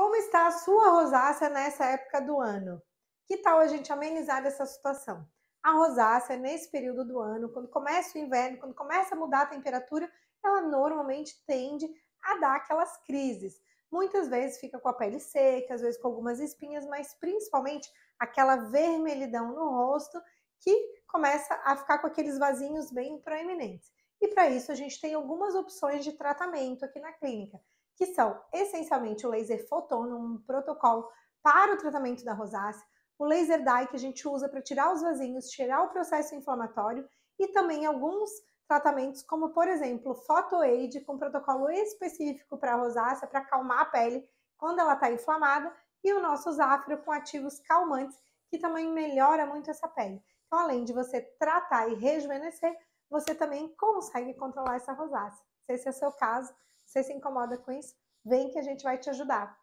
Como está a sua rosácea nessa época do ano? Que tal a gente amenizar essa situação? A rosácea, nesse período do ano, quando começa o inverno, quando começa a mudar a temperatura, ela normalmente tende a dar aquelas crises. Muitas vezes fica com a pele seca, às vezes com algumas espinhas, mas principalmente aquela vermelhidão no rosto que começa a ficar com aqueles vasinhos bem proeminentes. E para isso a gente tem algumas opções de tratamento aqui na clínica que são essencialmente o laser fotono, um protocolo para o tratamento da rosácea, o laser dye que a gente usa para tirar os vasinhos, tirar o processo inflamatório e também alguns tratamentos como, por exemplo, PhotoAid com protocolo específico para a rosácea para acalmar a pele quando ela está inflamada e o nosso Zafiro com ativos calmantes que também melhora muito essa pele. Então, além de você tratar e rejuvenescer, você também consegue controlar essa rosácea. Se esse é o seu caso, você se incomoda com isso? Vem que a gente vai te ajudar.